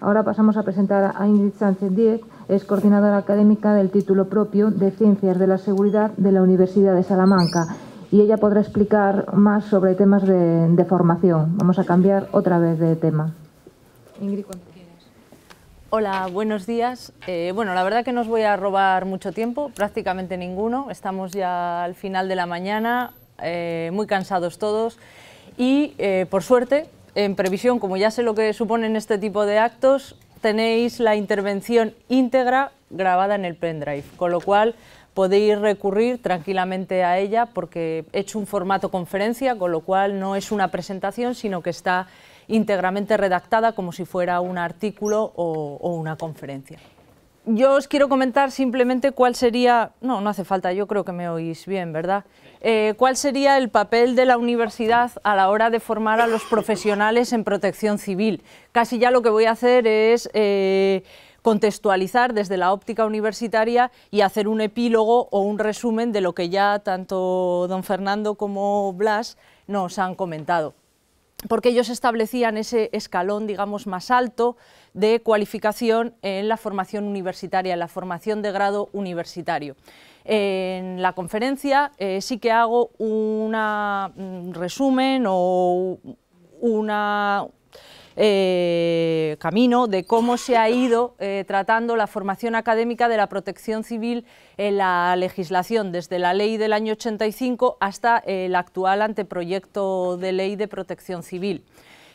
Ahora pasamos a presentar a Ingrid Sánchez Díez, es coordinadora académica del título propio de Ciencias de la Seguridad de la Universidad de Salamanca y ella podrá explicar más sobre temas de, formación. Vamos a cambiar otra vez de tema. Ingrid, Hola, buenos días. Eh, bueno, la verdad que no os voy a robar mucho tiempo, prácticamente ninguno. Estamos ya al final de la mañana, eh, muy cansados todos y, eh, por suerte, en previsión, como ya sé lo que suponen este tipo de actos, tenéis la intervención íntegra grabada en el pendrive, con lo cual podéis recurrir tranquilamente a ella porque he hecho un formato conferencia, con lo cual no es una presentación, sino que está íntegramente redactada como si fuera un artículo o, o una conferencia yo os quiero comentar simplemente cuál sería, no, no hace falta, yo creo que me oís bien, ¿verdad? Eh, ¿Cuál sería el papel de la universidad a la hora de formar a los profesionales en protección civil? Casi ya lo que voy a hacer es... Eh, contextualizar desde la óptica universitaria y hacer un epílogo o un resumen de lo que ya tanto don Fernando como Blas nos han comentado. Porque ellos establecían ese escalón, digamos, más alto de cualificación en la formación universitaria, en la formación de grado universitario. En la conferencia eh, sí que hago un mm, resumen o un eh, camino de cómo se ha ido eh, tratando la formación académica de la protección civil en la legislación, desde la ley del año 85 hasta el actual anteproyecto de ley de protección civil.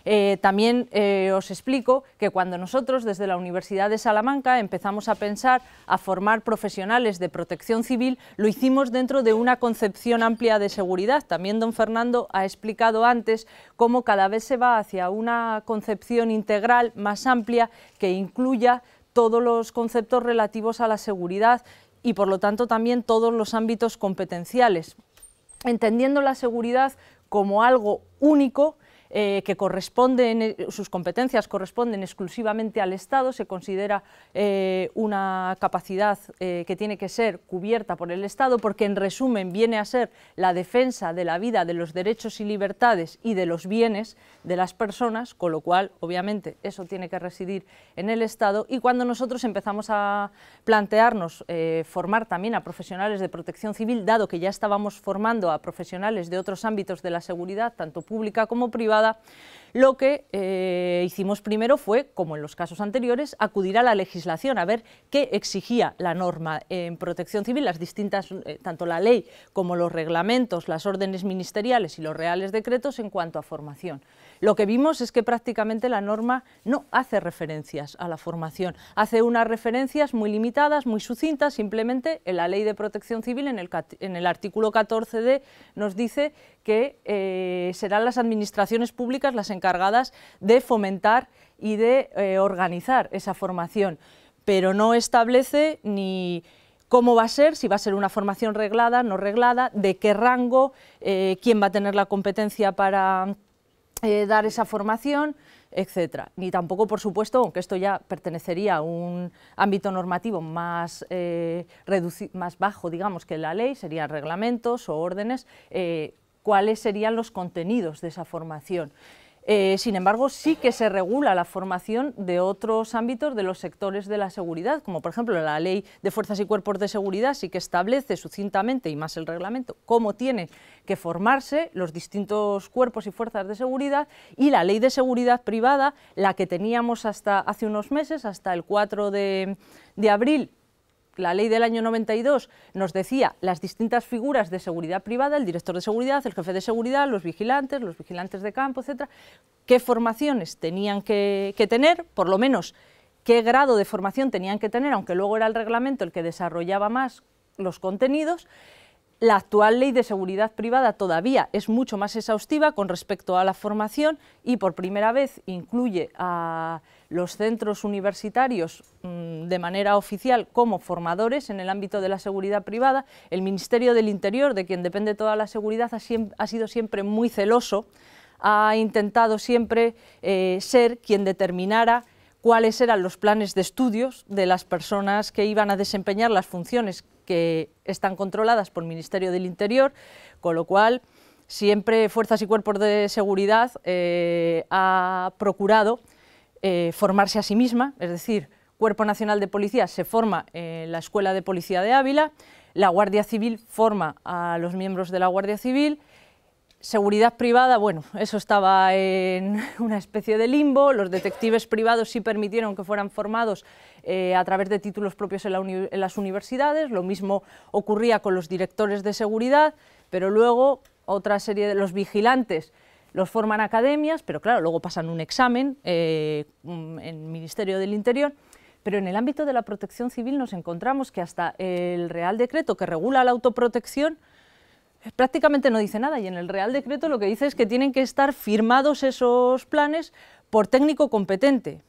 Eh, también eh, os explico que cuando nosotros desde la Universidad de Salamanca empezamos a pensar a formar profesionales de protección civil, lo hicimos dentro de una concepción amplia de seguridad. También don Fernando ha explicado antes cómo cada vez se va hacia una concepción integral más amplia que incluya todos los conceptos relativos a la seguridad y por lo tanto también todos los ámbitos competenciales, entendiendo la seguridad como algo único eh, que corresponden, eh, sus competencias corresponden exclusivamente al Estado, se considera eh, una capacidad que tiene que ser cubierta por el Estado, porque en resumen viene a ser la defensa de la vida, de los derechos y libertades y de los bienes de las personas, con lo cual, obviamente, eso tiene que residir en el Estado. Y cuando nosotros empezamos a plantearnos formar también a profesionales de protección civil, dado que ya estábamos formando a profesionales de otros ámbitos de la seguridad, tanto pública como privada, lo que eh, hicimos primero fue, como en los casos anteriores, acudir a la legislación a ver qué exigía la norma en protección civil, las distintas, eh, tanto la ley como los reglamentos, las órdenes ministeriales y los reales decretos en cuanto a formación. Lo que vimos es que prácticamente la norma no hace referencias a la formación, hace unas referencias muy limitadas, muy sucintas, simplemente en la Ley de Protección Civil, en el, artículo 14D, nos dice que eh, serán las administraciones públicas las encargadas de fomentar y de eh, organizar esa formación, pero no establece ni cómo va a ser, si va a ser una formación reglada, no reglada, de qué rango, eh, quién va a tener la competencia para eh, dar esa formación, etcétera. Ni tampoco, por supuesto, aunque esto ya pertenecería a un ámbito normativo más, eh, más bajo, digamos, que la ley, serían reglamentos o órdenes, eh, cuáles serían los contenidos de esa formación. Eh, sin embargo, sí que se regula la formación de otros ámbitos de los sectores de la seguridad, como por ejemplo la Ley de Fuerzas y Cuerpos de Seguridad sí que establece sucintamente, y más el reglamento, cómo tienen que formarse los distintos cuerpos y fuerzas de seguridad, y la Ley de Seguridad Privada, la que teníamos hasta hace unos meses, hasta el 4 de abril, la ley del año 92 nos decía las distintas figuras de seguridad privada, el director de seguridad, el jefe de seguridad, los vigilantes, los vigilantes de campo, etcétera, qué formaciones tenían que, que tener, por lo menos qué grado de formación tenían que tener, aunque luego era el reglamento el que desarrollaba más los contenidos, la actual ley de seguridad privada todavía es mucho más exhaustiva con respecto a la formación y por primera vez incluye a los centros universitarios mm, de manera oficial como formadores en el ámbito de la seguridad privada. El Ministerio del Interior, de quien depende toda la seguridad, ha, sido siempre muy celoso, ha intentado siempre eh, ser quien determinara cuáles eran los planes de estudios de las personas que iban a desempeñar las funciones que están controladas por el Ministerio del Interior, con lo cual siempre Fuerzas y Cuerpos de Seguridad eh, ha procurado eh, formarse a sí misma, es decir, Cuerpo Nacional de Policía se forma en la Escuela de Policía de Ávila, la Guardia Civil forma a los miembros de la Guardia Civil, Seguridad privada, bueno, eso estaba en una especie de limbo, los detectives privados sí permitieron que fueran formados eh, a través de títulos propios en, las universidades, lo mismo ocurría con los directores de seguridad, pero luego otra serie de los vigilantes los forman academias, pero claro, luego pasan un examen eh, en el Ministerio del Interior. Pero en el ámbito de la protección civil nos encontramos que hasta el Real Decreto que regula la autoprotección eh, prácticamente no dice nada y en el Real Decreto lo que dice es que tienen que estar firmados esos planes por técnico competente,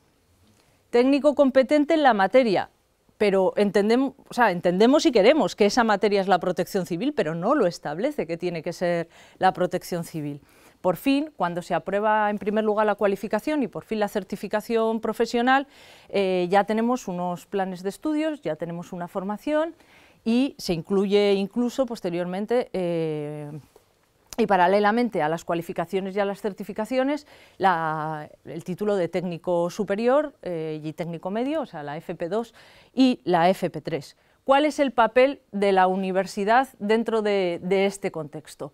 técnico competente en la materia, pero entendemos, entendemos y queremos que esa materia es la protección civil, pero no lo establece que tiene que ser la protección civil. Por fin, cuando se aprueba en primer lugar la cualificación y por fin la certificación profesional, eh, ya tenemos unos planes de estudios, ya tenemos una formación y se incluye incluso posteriormente eh, y paralelamente a las cualificaciones y a las certificaciones, el título de técnico superior eh, y técnico medio, o sea, la FP2 y la FP3. ¿Cuál es el papel de la universidad dentro de este contexto?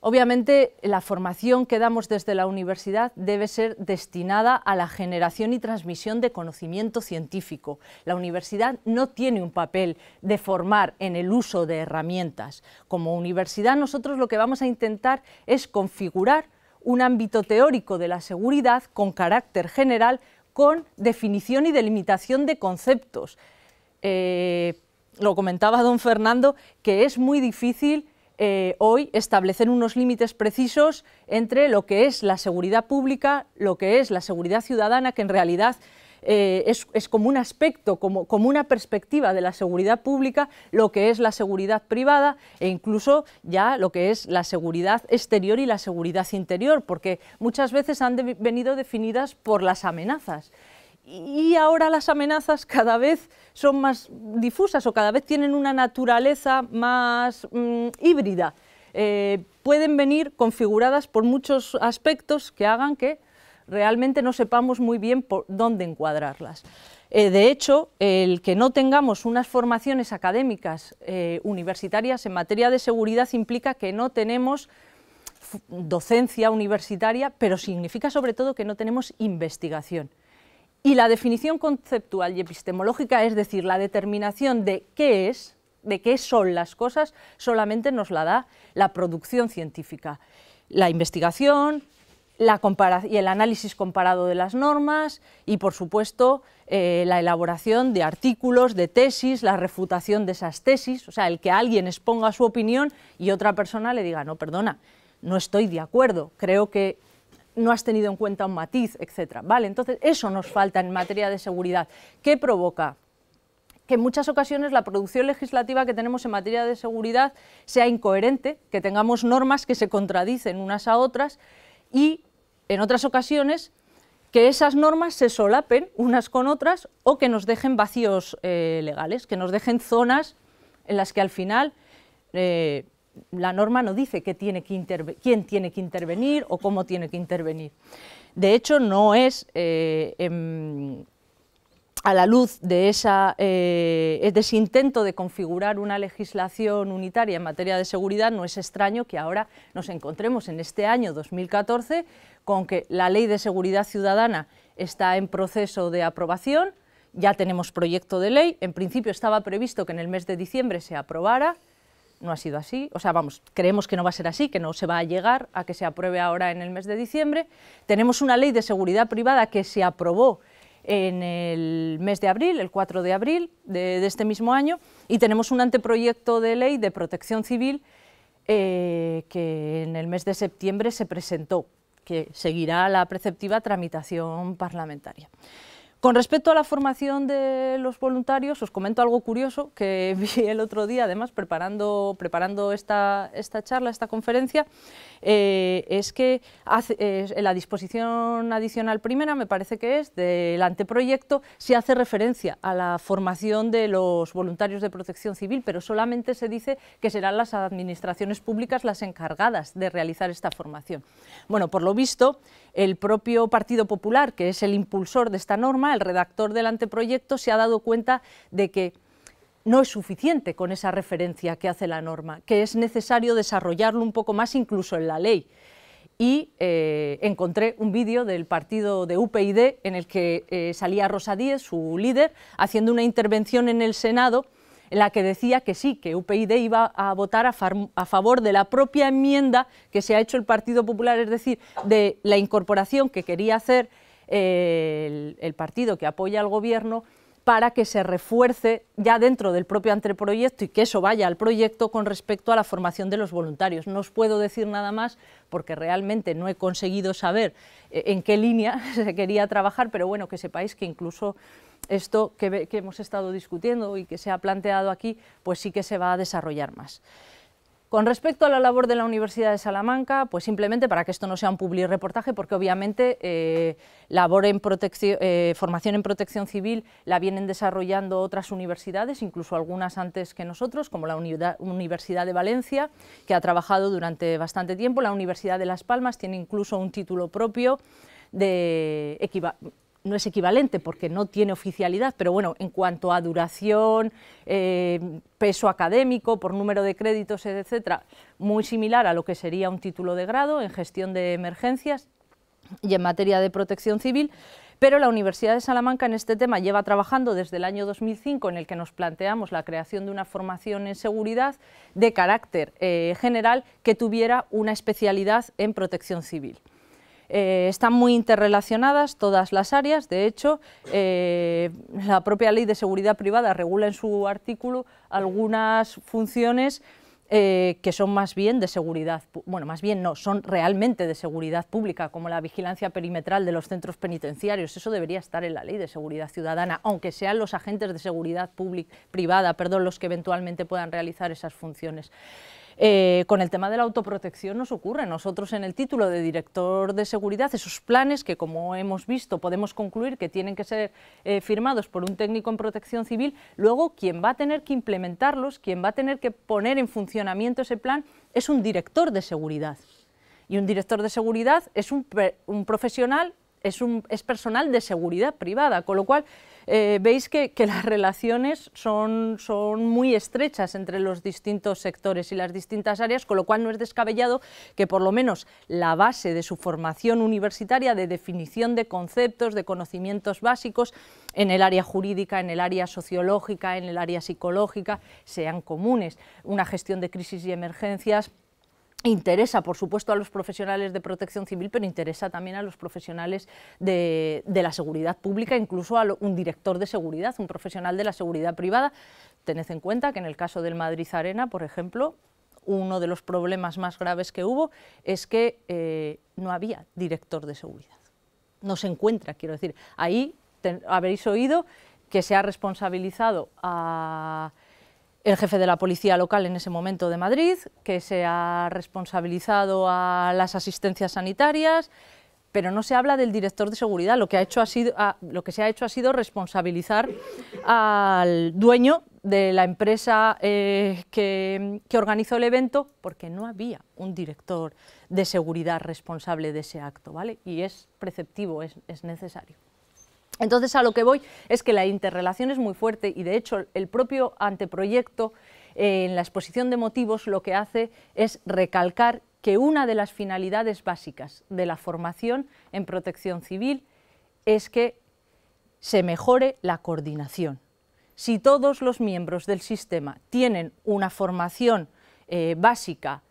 Obviamente, la formación que damos desde la universidad debe ser destinada a la generación y transmisión de conocimiento científico. La universidad no tiene un papel de formar en el uso de herramientas. Como universidad, nosotros lo que vamos a intentar es configurar un ámbito teórico de la seguridad con carácter general, con definición y delimitación de conceptos. Eh, lo comentaba don Fernando, que es muy difícil eh, hoy establecer unos límites precisos entre lo que es la seguridad pública, lo que es la seguridad ciudadana, que en realidad eh, es, como un aspecto, como, una perspectiva de la seguridad pública, lo que es la seguridad privada e incluso ya lo que es la seguridad exterior y la seguridad interior, porque muchas veces han venido definidas por las amenazas y ahora las amenazas cada vez son más difusas o cada vez tienen una naturaleza más mm, híbrida. Eh, pueden venir configuradas por muchos aspectos que hagan que realmente no sepamos muy bien por dónde encuadrarlas. Eh, de hecho, el que no tengamos unas formaciones académicas eh, universitarias en materia de seguridad implica que no tenemos docencia universitaria, pero significa sobre todo que no tenemos investigación. Y la definición conceptual y epistemológica, es decir, la determinación de qué es, de qué son las cosas, solamente nos la da la producción científica. La investigación, y el análisis comparado de las normas y, por supuesto, eh, la elaboración de artículos, de tesis, la refutación de esas tesis, o sea, el que alguien exponga su opinión y otra persona le diga, no, perdona, no estoy de acuerdo, creo que no has tenido en cuenta un matiz, etc. ¿Vale? Entonces, eso nos falta en materia de seguridad. ¿Qué provoca? que en muchas ocasiones la producción legislativa que tenemos en materia de seguridad sea incoherente, que tengamos normas que se contradicen unas a otras y en otras ocasiones que esas normas se solapen unas con otras o que nos dejen vacíos eh, legales, que nos dejen zonas en las que al final eh, la norma no dice tiene que quién tiene que intervenir o cómo tiene que intervenir. De hecho, no es eh, em, a la luz de, esa, eh, de ese intento de configurar una legislación unitaria en materia de seguridad, no es extraño que ahora nos encontremos en este año 2014 con que la Ley de Seguridad Ciudadana está en proceso de aprobación, ya tenemos proyecto de ley, en principio estaba previsto que en el mes de diciembre se aprobara, no ha sido así, o sea, vamos, creemos que no va a ser así, que no se va a llegar a que se apruebe ahora en el mes de diciembre. Tenemos una ley de seguridad privada que se aprobó en el mes de abril, el 4 de abril de, este mismo año, y tenemos un anteproyecto de ley de protección civil eh, que en el mes de septiembre se presentó, que seguirá la preceptiva tramitación parlamentaria. Con respecto a la formación de los voluntarios, os comento algo curioso que vi el otro día, además, preparando, preparando esta, esta charla, esta conferencia, eh, es que la disposición adicional primera, me parece que es, del anteproyecto, se hace referencia a la formación de los voluntarios de protección civil, pero solamente se dice que serán las administraciones públicas las encargadas de realizar esta formación. Bueno, por lo visto, el propio Partido Popular, que es el impulsor de esta norma, el redactor del anteproyecto, se ha dado cuenta de que no es suficiente con esa referencia que hace la norma, que es necesario desarrollarlo un poco más incluso en la ley. Y eh, encontré un vídeo del partido de UPyD en el que eh, salía Rosa Díez, su líder, haciendo una intervención en el Senado en la que decía que sí, que UPyD iba a votar a, favor de la propia enmienda que se ha hecho el Partido Popular, es decir, de la incorporación que quería hacer el, partido que apoya al gobierno para que se refuerce ya dentro del propio anteproyecto y que eso vaya al proyecto con respecto a la formación de los voluntarios. No os puedo decir nada más porque realmente no he conseguido saber eh, en qué línea se quería trabajar, pero bueno, que sepáis que incluso esto que, que hemos estado discutiendo y que se ha planteado aquí, pues sí que se va a desarrollar más. Con respecto a la labor de la Universidad de Salamanca, pues simplemente para que esto no sea un reportaje, porque obviamente eh, en eh, formación en protección civil la vienen desarrollando otras universidades, incluso algunas antes que nosotros, como la Universidad de Valencia, que ha trabajado durante bastante tiempo, la Universidad de Las Palmas tiene incluso un título propio de no es equivalente porque no tiene oficialidad, pero bueno, en cuanto a duración, eh, peso académico, por número de créditos, etcétera, muy similar a lo que sería un título de grado en gestión de emergencias y en materia de protección civil. Pero la Universidad de Salamanca en este tema lleva trabajando desde el año 2005 en el que nos planteamos la creación de una formación en seguridad de carácter eh, general que tuviera una especialidad en protección civil. Eh, están muy interrelacionadas todas las áreas, de hecho, eh, la propia Ley de Seguridad Privada regula en su artículo algunas funciones eh, que son más bien de seguridad, bueno, más bien no, son realmente de seguridad pública, como la vigilancia perimetral de los centros penitenciarios, eso debería estar en la ley de seguridad ciudadana, aunque sean los agentes de seguridad privada, perdón, los que eventualmente puedan realizar esas funciones. Eh, con el tema de la autoprotección nos ocurre. Nosotros en el título de director de seguridad, esos planes que como hemos visto podemos concluir que tienen que ser eh, firmados por un técnico en protección civil, luego quien va a tener que implementarlos, quien va a tener que poner en funcionamiento ese plan es un director de seguridad. Y un director de seguridad es un, profesional, es, un, es personal de seguridad privada, con lo cual eh, veis que, las relaciones son, son muy estrechas entre los distintos sectores y las distintas áreas, con lo cual no es descabellado que por lo menos la base de su formación universitaria, de definición de conceptos, de conocimientos básicos, en el área jurídica, en el área sociológica, en el área psicológica, sean comunes. Una gestión de crisis y emergencias, Interesa, por supuesto, a los profesionales de protección civil, pero interesa también a los profesionales de, la seguridad pública, incluso a un director de seguridad, un profesional de la seguridad privada. Tened en cuenta que en el caso del Madrid Arena, por ejemplo, uno de los problemas más graves que hubo es que eh, no había director de seguridad. No se encuentra, quiero decir. Ahí habéis oído que se ha responsabilizado a el jefe de la policía local en ese momento de Madrid, que se ha responsabilizado a las asistencias sanitarias, pero no se habla del director de seguridad. Lo que, ha hecho ha sido, ah, lo que se ha hecho ha sido responsabilizar al dueño de la empresa eh, que, organizó el evento, porque no había un director de seguridad responsable de ese acto, ¿vale? Y es preceptivo, es necesario. Entonces a lo que voy es que la interrelación es muy fuerte y de hecho el propio anteproyecto eh, en la exposición de motivos lo que hace es recalcar que una de las finalidades básicas de la formación en protección civil es que se mejore la coordinación. Si todos los miembros del sistema tienen una formación eh, básica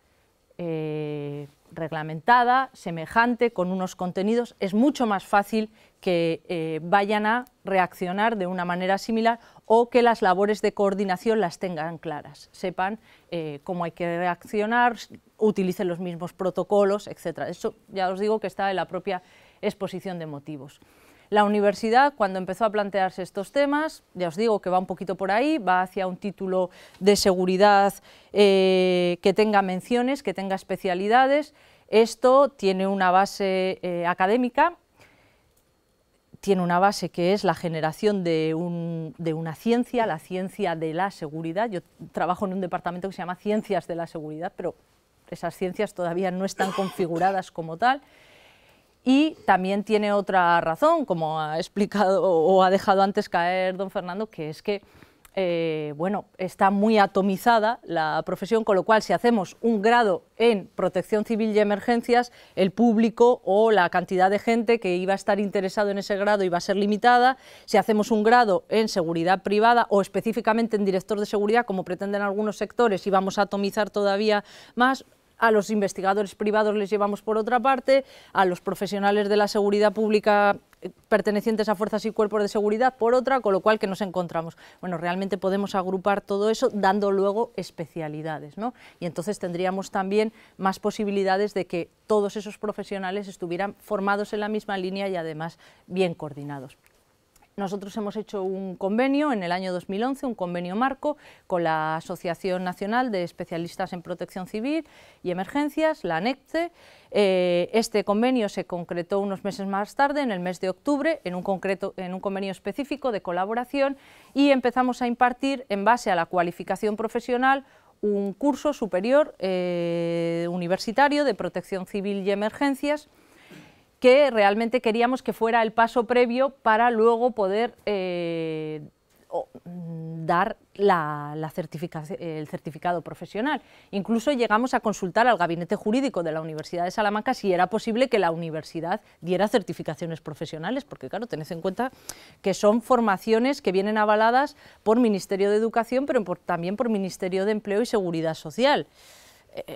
eh, reglamentada, semejante, con unos contenidos, es mucho más fácil que eh, vayan a reaccionar de una manera similar o que las labores de coordinación las tengan claras, sepan eh, cómo hay que reaccionar, utilicen los mismos protocolos, etc. Eso ya os digo que está en la propia exposición de motivos. La universidad, cuando empezó a plantearse estos temas, ya os digo que va un poquito por ahí, va hacia un título de seguridad eh, que tenga menciones, que tenga especialidades. Esto tiene una base eh, académica, tiene una base que es la generación de, una ciencia, la ciencia de la seguridad. Yo trabajo en un departamento que se llama Ciencias de la Seguridad, pero esas ciencias todavía no están configuradas como tal. Y también tiene otra razón, como ha explicado o ha dejado antes caer don Fernando, que es que eh, bueno, está muy atomizada la profesión, con lo cual si hacemos un grado en protección civil y emergencias, el público o la cantidad de gente que iba a estar interesado en ese grado iba a ser limitada. Si hacemos un grado en seguridad privada o específicamente en director de seguridad, como pretenden algunos sectores, y vamos a atomizar todavía más, a los investigadores privados les llevamos por otra parte, a los profesionales de la seguridad pública eh, pertenecientes a fuerzas y cuerpos de seguridad por otra, con lo cual que nos encontramos. Bueno, realmente podemos agrupar todo eso dando luego especialidades, ¿no? Y entonces tendríamos también más posibilidades de que todos esos profesionales estuvieran formados en la misma línea y además bien coordinados. Nosotros hemos hecho un convenio en el año 2011, un convenio marco con la Asociación Nacional de Especialistas en Protección Civil y Emergencias, la ANECTE. Eh, este convenio se concretó unos meses más tarde, en el mes de octubre, en un, convenio específico de colaboración y empezamos a impartir, en base a la cualificación profesional, un curso superior eh, universitario de protección civil y emergencias que realmente queríamos que fuera el paso previo para luego poder eh, mm, dar la, el certificado profesional. Incluso llegamos a consultar al gabinete jurídico de la Universidad de Salamanca si era posible que la universidad diera certificaciones profesionales, porque claro, tened en cuenta que son formaciones que vienen avaladas por Ministerio de Educación, pero también por Ministerio de Empleo y Seguridad Social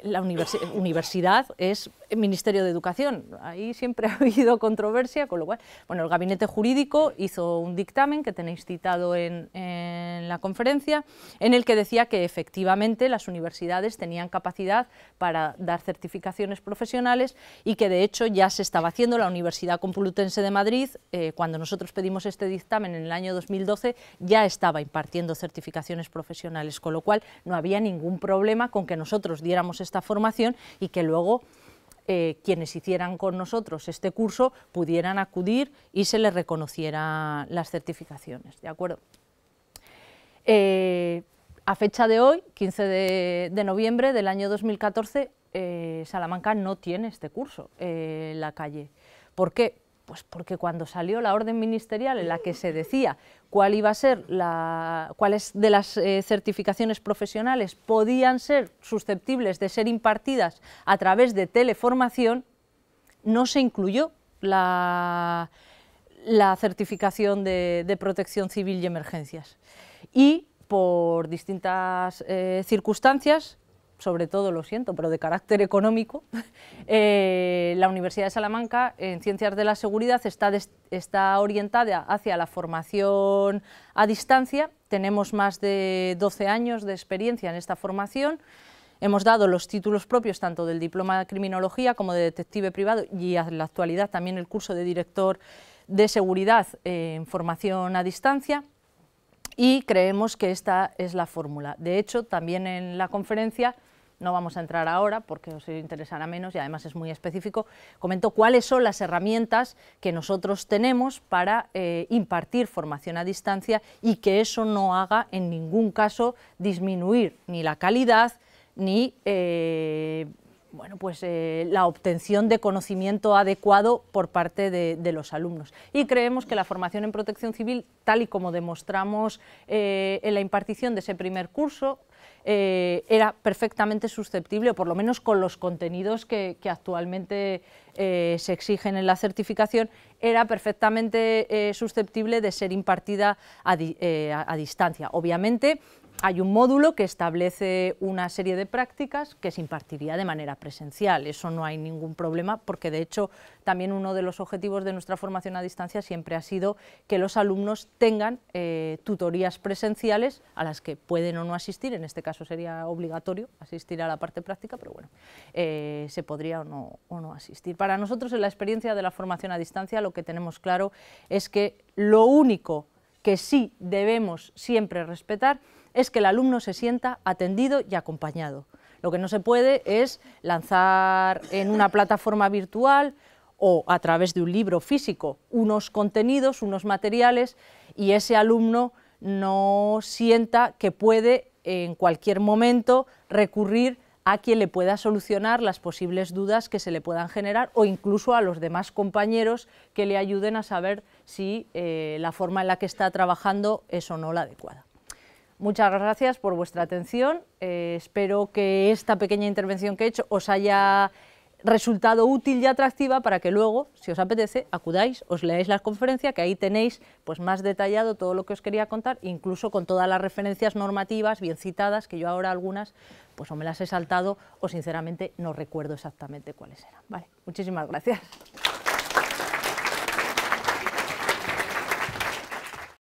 la universidad es el Ministerio de Educación. Ahí siempre ha habido controversia, con lo cual, bueno, el Gabinete Jurídico hizo un dictamen que tenéis citado en, la conferencia, en el que decía que efectivamente las universidades tenían capacidad para dar certificaciones profesionales y que de hecho ya se estaba haciendo la Universidad Complutense de Madrid, eh, cuando nosotros pedimos este dictamen en el año 2012, ya estaba impartiendo certificaciones profesionales, con lo cual no había ningún problema con que nosotros diéramos esta formación y que luego eh, quienes hicieran con nosotros este curso pudieran acudir y se les reconocieran las certificaciones. ¿De acuerdo? Eh, a fecha de hoy, 15 de, noviembre del año 2014, eh, Salamanca no tiene este curso, en la calle. ¿Por qué? Pues porque cuando salió la orden ministerial en la que se decía cuál iba a ser cuáles de las eh, certificaciones profesionales podían ser susceptibles de ser impartidas a través de teleformación, no se incluyó la, certificación de, protección civil y emergencias. Y por distintas eh, circunstancias, sobre todo, lo siento, pero de carácter económico, eh, la Universidad de Salamanca en Ciencias de la Seguridad está, orientada hacia la formación a distancia. Tenemos más de 12 años de experiencia en esta formación. Hemos dado los títulos propios tanto del diploma de criminología como de detective privado y en la actualidad también el curso de director de seguridad en formación a distancia y creemos que esta es la fórmula. De hecho, también en la conferencia no vamos a entrar ahora porque os interesará menos y además es muy específico, comento cuáles son las herramientas que nosotros tenemos para eh, impartir formación a distancia y que eso no haga en ningún caso disminuir ni la calidad ni eh, bueno, pues, eh, la obtención de conocimiento adecuado por parte de, los alumnos. Y creemos que la formación en protección civil, tal y como demostramos en la impartición de ese primer curso, eh, era perfectamente susceptible, o por lo menos con los contenidos que, actualmente eh, se exigen en la certificación, era perfectamente eh, susceptible de ser impartida a distancia. Obviamente, hay un módulo que establece una serie de prácticas que se impartiría de manera presencial, eso no hay ningún problema porque de hecho también uno de los objetivos de nuestra formación a distancia siempre ha sido que los alumnos tengan eh, tutorías presenciales a las que pueden o no asistir, en este caso sería obligatorio asistir a la parte práctica, pero bueno, eh, se podría o no asistir. Para nosotros en la experiencia de la formación a distancia lo que tenemos claro es que lo único que sí debemos siempre respetar es que el alumno se sienta atendido y acompañado. Lo que no se puede es lanzar en una plataforma virtual o a través de un libro físico unos contenidos, unos materiales y ese alumno no sienta que puede en cualquier momento recurrir a quien le pueda solucionar las posibles dudas que se le puedan generar o incluso a los demás compañeros que le ayuden a saber si eh, la forma en la que está trabajando es o no la adecuada. Muchas gracias por vuestra atención. Eh, espero que esta pequeña intervención que he hecho os haya resultado útil y atractiva para que luego, si os apetece, acudáis, os leáis la conferencia, que ahí tenéis pues, más detallado todo lo que os quería contar, incluso con todas las referencias normativas bien citadas, que yo ahora algunas pues o me las he saltado o sinceramente no recuerdo exactamente cuáles eran. Vale, muchísimas gracias.